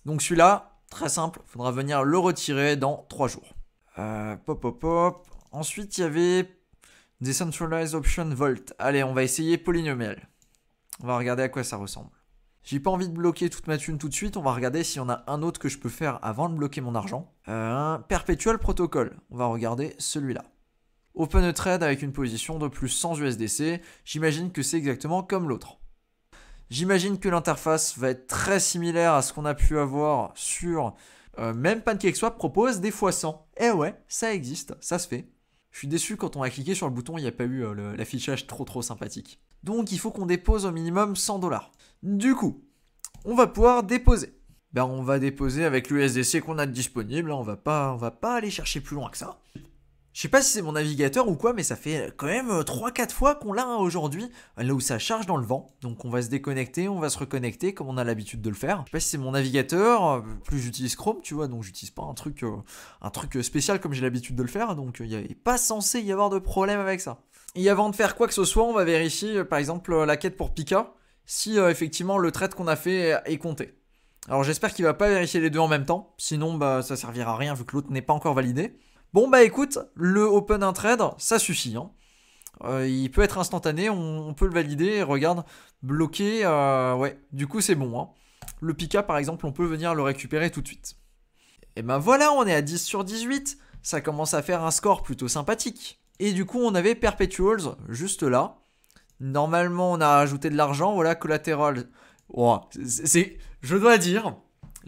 S1: Donc celui-là, très simple, il faudra venir le retirer dans 3 jours. Euh, pop, Ensuite, il y avait Decentralized Option Vault ». Allez, on va essayer polynomial. On va regarder à quoi ça ressemble. J'ai pas envie de bloquer toute ma thune tout de suite. On va regarder s'il y en a un autre que je peux faire avant de bloquer mon argent. Euh, un Perpetual Protocol. On va regarder celui-là. Open trade avec une position de plus 100 USDC. J'imagine que c'est exactement comme l'autre. J'imagine que l'interface va être très similaire à ce qu'on a pu avoir sur euh, même PancakeSwap propose des fois 100. Eh ouais, ça existe, ça se fait. Je suis déçu quand on a cliqué sur le bouton, il n'y a pas eu euh, l'affichage trop trop sympathique. Donc il faut qu'on dépose au minimum 100 dollars. Du coup, on va pouvoir déposer. Ben, on va déposer avec l'USDC qu'on a disponible, hein. on va pas on va pas aller chercher plus loin que ça. Je sais pas si c'est mon navigateur ou quoi, mais ça fait euh, quand même 3-4 euh, fois qu'on l'a hein, aujourd'hui, euh, là où ça charge dans le vent. Donc on va se déconnecter, on va se reconnecter comme on a l'habitude de le faire. Je sais pas si c'est mon navigateur, plus j'utilise Chrome, tu vois, donc j'utilise pas un truc, un truc spécial comme j'ai l'habitude de le faire, donc il n'y pas censé y avoir de problème avec ça. Et avant de faire quoi que ce soit, on va vérifier par exemple la quête pour Pika, si effectivement le trait qu'on a fait est compté. Alors j'espère qu'il va pas vérifier les deux en même temps, sinon bah, ça servira à rien vu que l'autre n'est pas encore validé. Bon bah écoute, le open un ça suffit. Hein. Euh, il peut être instantané, on, peut le valider, regarde, bloqué, euh, ouais, du coup c'est bon. Hein. Le Pika par exemple, on peut venir le récupérer tout de suite. Et ben voilà, on est à 10 sur 18, ça commence à faire un score plutôt sympathique. Et du coup on avait Perpetuals juste là. Normalement on a ajouté de l'argent, voilà, Collateral, c'est, je dois dire,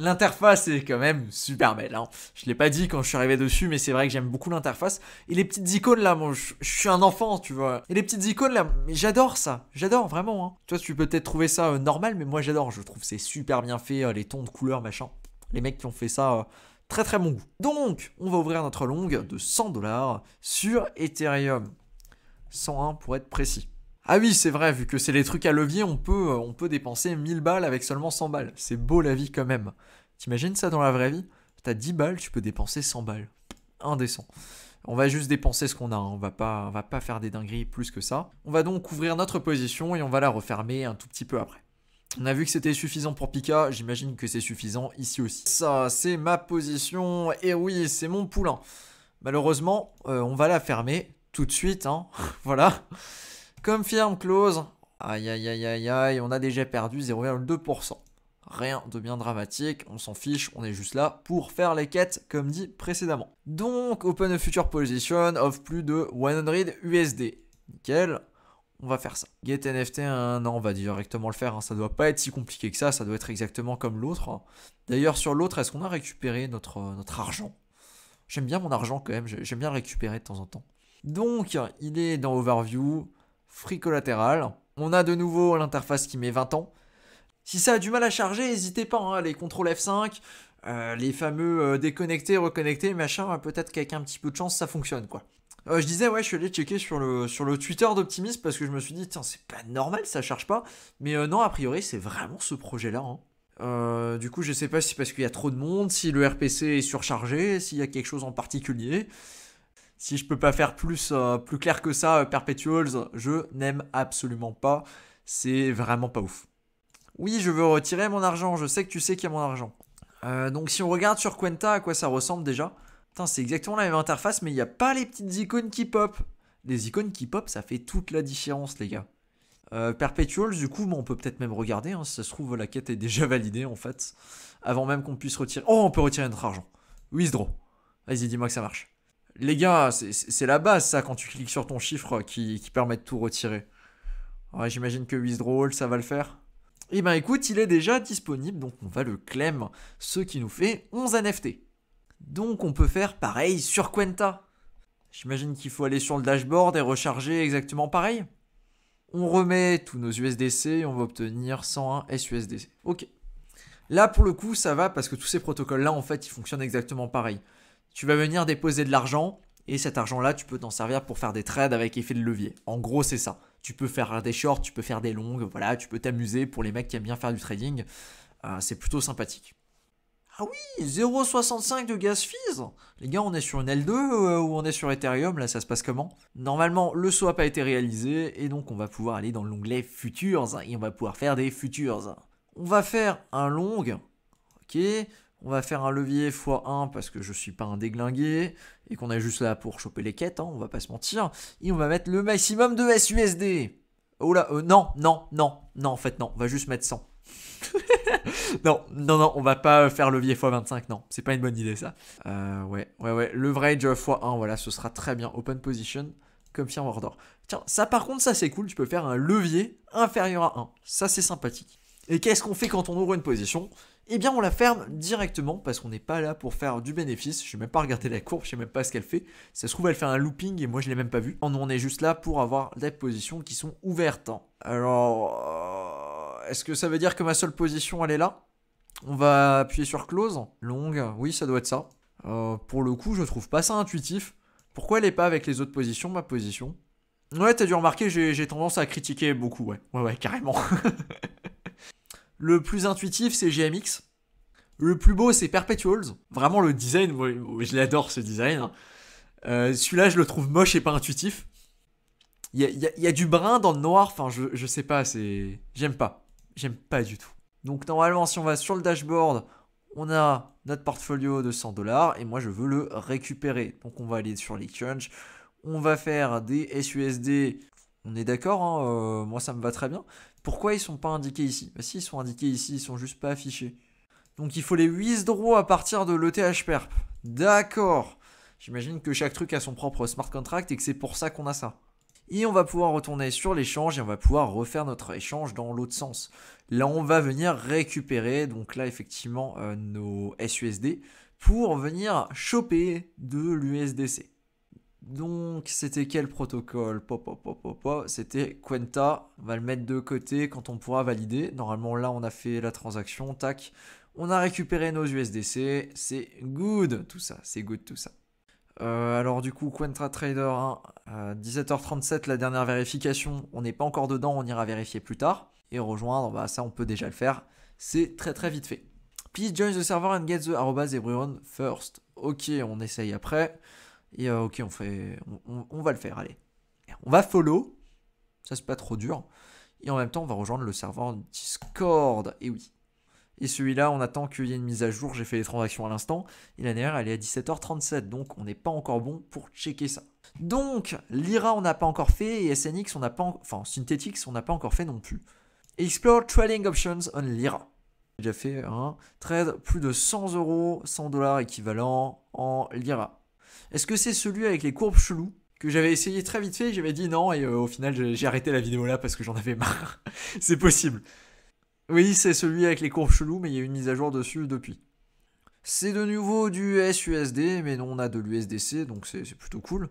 S1: L'interface est quand même super belle. Hein. Je l'ai pas dit quand je suis arrivé dessus, mais c'est vrai que j'aime beaucoup l'interface. Et les petites icônes là, moi, je, suis un enfant, tu vois. Et les petites icônes là, j'adore ça. J'adore vraiment. Hein. Toi, tu peux peut-être trouver ça euh, normal, mais moi, j'adore. Je trouve c'est super bien fait, euh, les tons de couleurs, machin. Les mecs qui ont fait ça. Euh, très très bon goût. Donc, on va ouvrir notre longue de 100 dollars sur Ethereum. 101 pour être précis. Ah oui, c'est vrai, vu que c'est les trucs à levier, on peut, euh, on peut dépenser 1000 balles avec seulement 100 balles. C'est beau la vie quand même. T'imagines ça dans la vraie vie T'as 10 balles, tu peux dépenser 100 balles. Indécent. On va juste dépenser ce qu'on a, on va pas, on va pas faire des dingueries plus que ça. On va donc ouvrir notre position et on va la refermer un tout petit peu après. On a vu que c'était suffisant pour Pika, j'imagine que c'est suffisant ici aussi. Ça, c'est ma position, et eh oui, c'est mon poulain. Malheureusement, euh, on va la fermer tout de suite, hein. [laughs] voilà. Confirme close. Aïe, aïe, aïe, aïe, aïe. On a déjà perdu 0,2%. Rien de bien dramatique, on s'en fiche, on est juste là pour faire les quêtes comme dit précédemment. Donc, open a future position of plus de 100 USD. Nickel, on va faire ça. Get NFT, hein, non, on va directement le faire, hein, ça doit pas être si compliqué que ça, ça doit être exactement comme l'autre. D'ailleurs, sur l'autre, est-ce qu'on a récupéré notre, euh, notre argent J'aime bien mon argent quand même, j'aime bien le récupérer de temps en temps. Donc, il est dans Overview, Fricolatéral, collatéral. On a de nouveau l'interface qui met 20 ans. Si ça a du mal à charger, n'hésitez pas, hein, les contrôles F5, euh, les fameux euh, déconnecter, reconnecter, machin, euh, peut-être qu'avec un petit peu de chance, ça fonctionne, quoi. je disais, ouais, je suis allé checker sur le, sur le Twitter d'Optimist, parce que je me suis dit, tiens, c'est pas normal, ça charge pas. Mais non, a priori, c'est vraiment ce projet-là. Hein. du coup, je sais pas si parce qu'il y a trop de monde, si le RPC est surchargé, s'il y a quelque chose en particulier. Si je peux pas faire plus, euh, plus clair que ça, euh, Perpetuals, je n'aime absolument pas. C'est vraiment pas ouf. Oui, je veux retirer mon argent, je sais que tu sais qu'il y a mon argent. Euh, donc si on regarde sur Quenta à quoi ça ressemble déjà, c'est exactement la même interface mais il n'y a pas les petites icônes qui pop. Les icônes qui pop ça fait toute la différence les gars. Perpetuals du coup on peut peut-être même regarder, hein, si ça se trouve la quête est déjà [laughs] validée en fait. Avant même qu'on puisse retirer... Oh on peut retirer notre argent. Withdraw. Vas-y dis-moi que ça marche. Les gars, c'est la base, ça, quand tu cliques sur ton chiffre qui, permet de tout retirer. j'imagine que Withdrawal, ça va le faire. Eh ben écoute, il est déjà disponible, donc on va le claim, ce qui nous fait 11 NFT. Donc on peut faire pareil sur Quenta. J'imagine qu'il faut aller sur le dashboard et recharger exactement pareil. On remet tous nos USDC et on va obtenir 101 SUSDC. Ok. Là pour le coup ça va parce que tous ces protocoles là en fait ils fonctionnent exactement pareil tu vas venir déposer de l'argent et cet argent-là, tu peux t'en servir pour faire des trades avec effet de levier. En gros, c'est ça. Tu peux faire des shorts, tu peux faire des longues, voilà, tu peux t'amuser pour les mecs qui aiment bien faire du trading. Euh, c'est plutôt sympathique. Ah oui, 0,65 de gas fees Les gars, on est sur une L2 euh, ou on est sur Ethereum Là, ça se passe comment Normalement, le swap a été réalisé et donc on va pouvoir aller dans l'onglet Futures hein, et on va pouvoir faire des Futures. On va faire un long, ok on va faire un levier x1 parce que je suis pas un déglingué et qu'on est juste là pour choper les quêtes, hein, on va pas se mentir. Et on va mettre le maximum de SUSD. Oh là, euh, non, non, non, non, en fait, non, on va juste mettre 100. [laughs] non, non, non, on va pas faire levier x25, non, c'est pas une bonne idée ça. Euh, ouais, ouais, ouais, leverage x1, voilà, ce sera très bien. Open position, confirm order. Tiens, ça par contre, ça c'est cool, tu peux faire un levier inférieur à 1, ça c'est sympathique. Et qu'est-ce qu'on fait quand on ouvre une position Eh bien, on la ferme directement parce qu'on n'est pas là pour faire du bénéfice. Je n'ai même pas regardé la courbe, je sais même pas ce qu'elle fait. Ça se trouve, elle fait un looping et moi, je l'ai même pas vu. On est juste là pour avoir des positions qui sont ouvertes. Alors, euh, est-ce que ça veut dire que ma seule position, elle est là On va appuyer sur close. Longue, oui, ça doit être ça. Euh, pour le coup, je trouve pas ça intuitif. Pourquoi elle n'est pas avec les autres positions, ma position Ouais, t'as dû remarquer, j'ai tendance à critiquer beaucoup, ouais. Ouais, ouais, carrément. [laughs] Le plus intuitif, c'est GMX. Le plus beau, c'est Perpetuals. Vraiment, le design, je l'adore ce design. Hein. Euh, celui-là, je le trouve moche et pas intuitif. Il y a, du brun dans le noir, enfin, je, ne sais pas, c'est. J'aime pas. J'aime pas du tout. Donc, normalement, si on va sur le dashboard, on a notre portfolio de 100 dollars et moi je veux le récupérer. Donc on va aller sur l'exchange, on va faire des SUSD on est d'accord, hein, euh, moi ça me va très bien. Pourquoi ils sont pas indiqués ici Bah si, ils sont indiqués ici, ils sont juste pas affichés. Donc il faut les withdraw à partir de l'ETH perp. D'accord. J'imagine que chaque truc a son propre smart contract et que c'est pour ça qu'on a ça. Et on va pouvoir retourner sur l'échange et on va pouvoir refaire notre échange dans l'autre sens. Là, on va venir récupérer, donc là, effectivement, euh, nos SUSD pour venir choper de l'USDC. Donc, c'était quel protocole C'était Quenta, on va le mettre de côté quand on pourra valider. Normalement, là, on a fait la transaction, tac. On a récupéré nos USDC, c'est good tout ça, c'est good tout ça. Euh, alors du coup, Quenta Trader, 17h37, euh, la dernière vérification, on n'est pas encore dedans, on ira vérifier plus tard. Et rejoindre, bah, ça on peut déjà le faire, c'est très très vite fait. Please join the server and get the arrobas first. Ok, on essaye après. Et euh, ok, on, fait, on, va le faire, allez. On va follow, ça c'est pas trop dur. Et en même temps, on va rejoindre le serveur Discord, et oui. Et celui-là, on attend qu'il y ait une mise à jour, j'ai fait les transactions à l'instant. Et la dernière, elle est à 17h37, donc on n'est pas encore bon pour checker ça. Donc, l'IRA, on n'a pas encore fait, et SNX, on n'a pas, enfin, Synthetix, on n'a pas encore fait non plus. Explore Trading Options on Lira. J'ai déjà fait un trade plus de 100 euros, 100 dollars équivalent en Lira. Est-ce que c'est celui avec les courbes cheloues que j'avais essayé très vite fait, j'avais dit non, et euh, au final j'ai arrêté la vidéo là parce que j'en avais marre. [laughs] c'est possible. Oui, c'est celui avec les courbes cheloues, mais il y a une mise à jour dessus depuis. C'est de nouveau du SUSD, mais non, on a de l'USDC, donc c'est plutôt cool.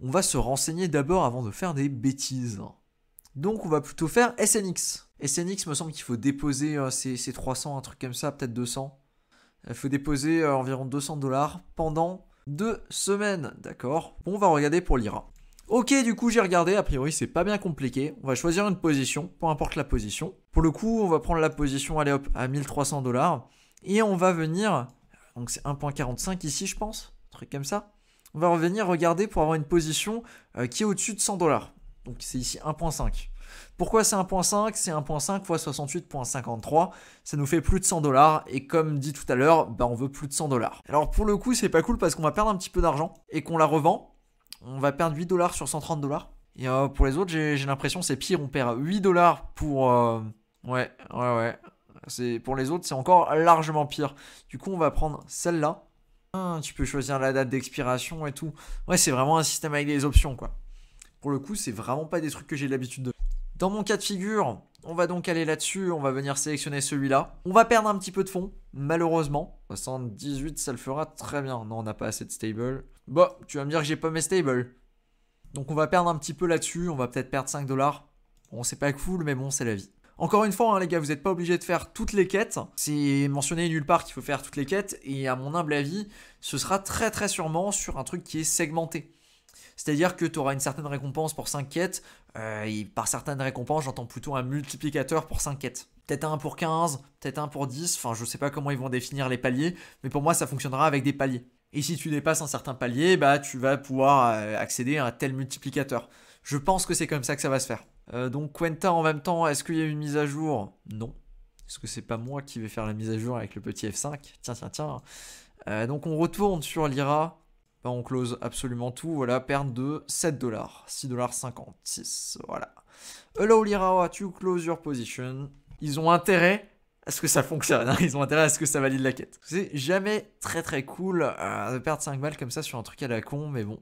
S1: On va se renseigner d'abord avant de faire des bêtises. Donc on va plutôt faire SNX. SNX, me semble qu'il faut déposer euh, ces, 300, un truc comme ça, peut-être 200. Il faut déposer euh, environ 200 dollars pendant deux semaines, d'accord On va regarder pour l'IRA. Ok, du coup j'ai regardé, a priori c'est pas bien compliqué. On va choisir une position, peu importe la position. Pour le coup, on va prendre la position, allez hop, à 1300 dollars. Et on va venir, donc c'est 1.45 ici je pense, un truc comme ça. On va revenir regarder pour avoir une position euh, qui est au-dessus de 100 dollars. Donc c'est ici 1.5. Pourquoi c'est 1.5 C'est 1.5 x 68.53, ça nous fait plus de 100 dollars, et comme dit tout à l'heure, ben on veut plus de 100 dollars. Alors pour le coup, c'est pas cool parce qu'on va perdre un petit peu d'argent, et qu'on la revend, on va perdre 8 dollars sur 130 dollars. Et euh, pour les autres, j'ai l'impression c'est pire, on perd 8 dollars pour... Euh, ouais, ouais, ouais. C'est pour les autres, c'est encore largement pire. Du coup, on va prendre celle-là. Ah, tu peux choisir la date d'expiration et tout. Ouais, c'est vraiment un système avec des options, quoi. Pour le coup, c'est vraiment pas des trucs que j'ai l'habitude de. Dans mon cas de figure, on va donc aller là-dessus, on va venir sélectionner celui-là. On va perdre un petit peu de fond, malheureusement. 78, ça le fera très bien. Non, on n'a pas assez de stable. Bon, bah, tu vas me dire que j'ai pas mes stable. Donc on va perdre un petit peu là-dessus, on va peut-être perdre 5 dollars. Bon, c'est pas cool, mais bon, c'est la vie. Encore une fois, hein, les gars, vous n'êtes pas obligé de faire toutes les quêtes. C'est mentionné nulle part qu'il faut faire toutes les quêtes. Et à mon humble avis, ce sera très très sûrement sur un truc qui est segmenté. C'est-à-dire que tu auras une certaine récompense pour 5 quêtes. Euh, et par certaines récompenses, j'entends plutôt un multiplicateur pour 5 quêtes. Peut-être un pour 15, peut-être un pour 10. Enfin, je sais pas comment ils vont définir les paliers. Mais pour moi, ça fonctionnera avec des paliers. Et si tu dépasses un certain palier, bah, tu vas pouvoir euh, accéder à tel multiplicateur. Je pense que c'est comme ça que ça va se faire. Euh, donc Quenta en même temps, est-ce qu'il y a une mise à jour Non. Est-ce que c'est pas moi qui vais faire la mise à jour avec le petit F5 Tiens, tiens, tiens. donc on retourne sur l'IRA. Bah, on close absolument tout. Voilà, perte de 7 dollars, 6 dollars 56. Voilà. Hello Lirawa, tu close your position. Ils ont intérêt à ce que ça fonctionne. Hein. Ils ont intérêt à ce que ça valide la quête. C'est jamais très très cool euh, de perdre 5 balles comme ça sur un truc à la con, mais bon.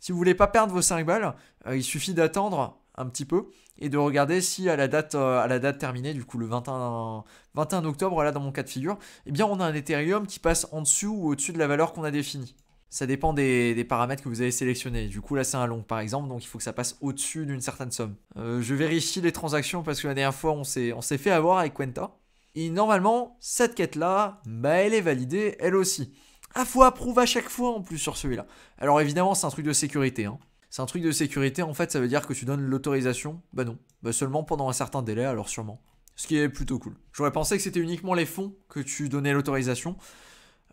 S1: Si vous voulez pas perdre vos 5 balles, euh, il suffit d'attendre un petit peu et de regarder si à la date, euh, à la date terminée, du coup le 21, 21 octobre, là dans mon cas de figure, eh bien on a un Ethereum qui passe en dessous ou au-dessus de la valeur qu'on a définie ça dépend des, paramètres que vous avez sélectionnés. Du coup, là, c'est un long, par exemple, donc il faut que ça passe au-dessus d'une certaine somme. Euh, je vérifie les transactions parce que la dernière fois, on s'est fait avoir avec Quenta. Et normalement, cette quête-là, bah, elle est validée, elle aussi. À faut approuver à chaque fois en plus sur celui-là. Alors évidemment, c'est un truc de sécurité. Hein. C'est un truc de sécurité, en fait, ça veut dire que tu donnes l'autorisation. Bah non, bah seulement pendant un certain délai, alors sûrement. Ce qui est plutôt cool. J'aurais pensé que c'était uniquement les fonds que tu donnais l'autorisation.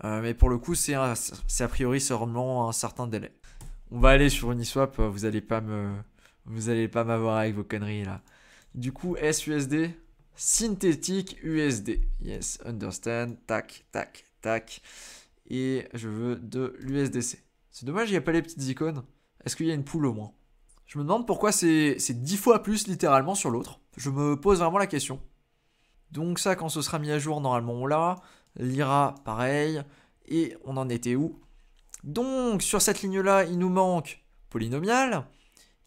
S1: Euh, mais pour le coup, c'est a priori seulement un certain délai. On va aller sur Uniswap, euh, vous allez pas me, vous allez pas m'avoir avec vos conneries là. Du coup, SUSD, synthétique USD. Yes, understand, tac, tac, tac. Et je veux de l'USDC. C'est dommage, il n'y a pas les petites icônes. Est-ce qu'il y a une poule au moins Je me demande pourquoi c'est 10 fois plus littéralement sur l'autre. Je me pose vraiment la question. Donc ça, quand ce sera mis à jour, normalement on Lira, pareil. Et on en était où Donc, sur cette ligne-là, il nous manque polynomial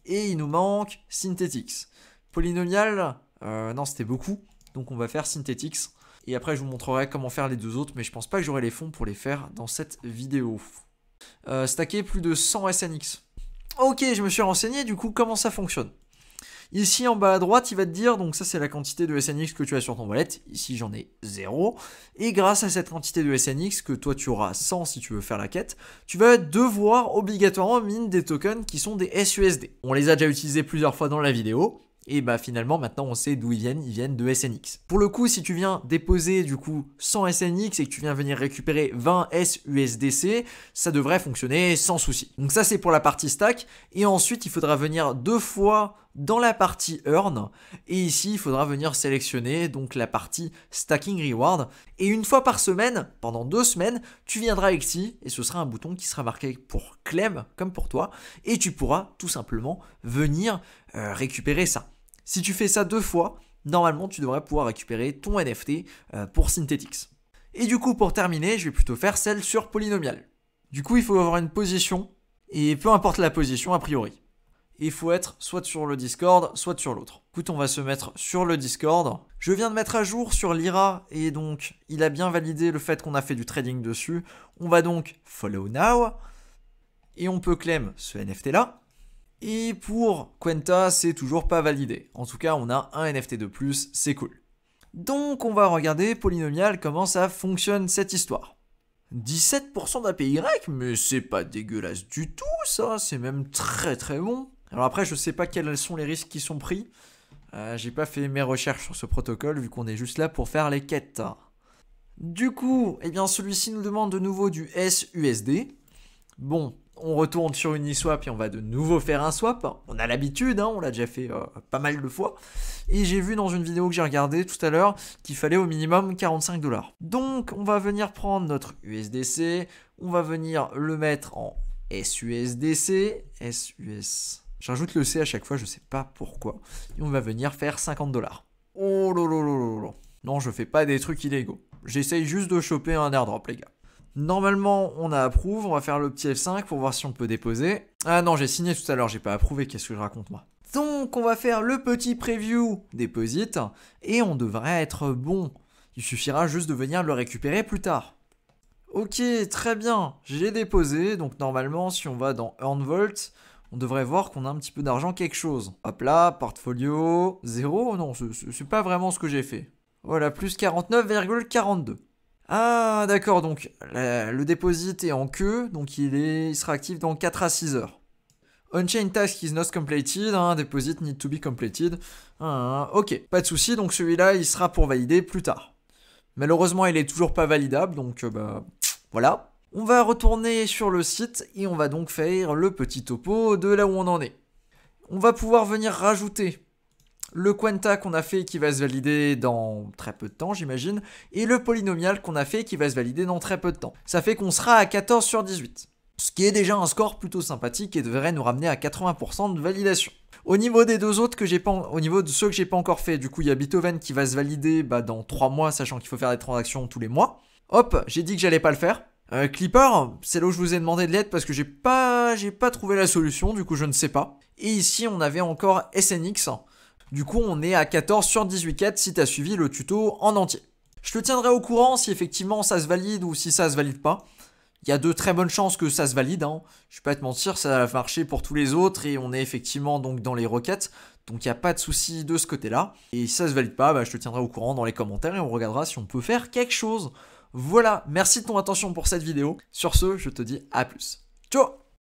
S1: et il nous manque synthétique. Polynomial, euh, non, c'était beaucoup. Donc, on va faire synthétique. Et après, je vous montrerai comment faire les deux autres, mais je pense pas que j'aurai les fonds pour les faire dans cette vidéo. Euh, stacker plus de 100 SNX. Ok, je me suis renseigné, du coup, comment ça fonctionne Ici en bas à droite, il va te dire, donc ça c'est la quantité de SNX que tu as sur ton wallet, ici j'en ai 0, et grâce à cette quantité de SNX que toi tu auras 100 si tu veux faire la quête, tu vas devoir obligatoirement mine des tokens qui sont des SUSD. On les a déjà utilisés plusieurs fois dans la vidéo, et bah finalement maintenant on sait d'où ils viennent, ils viennent de SNX. Pour le coup si tu viens déposer du coup 100 SNX et que tu viens venir récupérer 20 SUSDC, ça devrait fonctionner sans souci. Donc ça c'est pour la partie stack, et ensuite il faudra venir deux fois dans la partie Earn. Et ici, il faudra venir sélectionner donc la partie Stacking Reward. Et une fois par semaine, pendant deux semaines, tu viendras ici et ce sera un bouton qui sera marqué pour Clem, comme pour toi. Et tu pourras tout simplement venir euh, récupérer ça. Si tu fais ça deux fois, normalement, tu devrais pouvoir récupérer ton NFT euh, pour Synthetix. Et du coup, pour terminer, je vais plutôt faire celle sur Polynomial. Du coup, il faut avoir une position, et peu importe la position a priori il faut être soit sur le Discord, soit sur l'autre. Écoute, on va se mettre sur le Discord. Je viens de mettre à jour sur l'IRA et donc il a bien validé le fait qu'on a fait du trading dessus. On va donc follow now et on peut claim ce NFT là. Et pour Quenta, c'est toujours pas validé. En tout cas, on a un NFT de plus, c'est cool. Donc on va regarder Polynomial comment ça fonctionne cette histoire. 17% d'APY, mais c'est pas dégueulasse du tout ça, c'est même très très bon. Alors après, je ne sais pas quels sont les risques qui sont pris. Je euh, J'ai pas fait mes recherches sur ce protocole vu qu'on est juste là pour faire les quêtes. Du coup, eh bien celui-ci nous demande de nouveau du SUSD. Bon, on retourne sur Uniswap et on va de nouveau faire un swap. On a l'habitude, hein, on l'a déjà fait euh, pas mal de fois. Et j'ai vu dans une vidéo que j'ai regardée tout à l'heure qu'il fallait au minimum 45 dollars. Donc on va venir prendre notre USDC, on va venir le mettre en SUSDC, SUS. J'ajoute le C à chaque fois, je sais pas pourquoi. Et on va venir faire 50 dollars. Oh là. Non, je fais pas des trucs illégaux. J'essaye juste de choper un airdrop, les gars. Normalement, on a approuve, on va faire le petit F5 pour voir si on peut déposer. Ah non, j'ai signé tout à l'heure, j'ai pas approuvé, qu'est-ce que je raconte moi Donc, on va faire le petit preview deposit et on devrait être bon. Il suffira juste de venir le récupérer plus tard. Ok, très bien, j'ai déposé, donc normalement, si on va dans Vault », on devrait voir qu'on a un petit peu d'argent, quelque chose. Hop là, portfolio, 0, non, c'est pas vraiment ce que j'ai fait. Voilà, plus 49,42. Ah, d'accord, donc le dépôt est en queue, donc il, est, il sera actif dans 4 à 6 heures. On-chain task is not completed, Un hein, deposit need to be completed. Ah, ah, ah, ok, pas de souci, donc celui-là, il sera pour valider plus tard. Malheureusement, il est toujours pas validable, donc euh, bah voilà. On va retourner sur le site et on va donc faire le petit topo de là où on en est. On va pouvoir venir rajouter le quanta qu'on a fait qui va se valider dans très peu de temps j'imagine, et le polynomial qu'on a fait qui va se valider dans très peu de temps. Ça fait qu'on sera à 14 sur 18. Ce qui est déjà un score plutôt sympathique et devrait nous ramener à 80% de validation. Au niveau des deux autres que j'ai pas, au niveau de ceux que j'ai pas encore fait, du coup il y a Beethoven qui va se valider bah, dans 3 mois, sachant qu'il faut faire des transactions tous les mois. Hop, j'ai dit que j'allais pas le faire, euh, Clipper, c'est là où je vous ai demandé de l'aide parce que j'ai pas, j'ai pas trouvé la solution, du coup je ne sais pas. Et ici on avait encore SNX. Du coup on est à 14 sur 18.4 si t'as suivi le tuto en entier. Je te tiendrai au courant si effectivement ça se valide ou si ça se valide pas. Il y a de très bonnes chances que ça se valide. Hein. Je vais pas te mentir, ça a marcher pour tous les autres et on est effectivement donc dans les requêtes. Donc il n'y a pas de souci de ce côté-là. Et si ça se valide pas, bah, je te tiendrai au courant dans les commentaires et on regardera si on peut faire quelque chose. Voilà, merci de ton attention pour cette vidéo. Sur ce, je te dis à plus. Ciao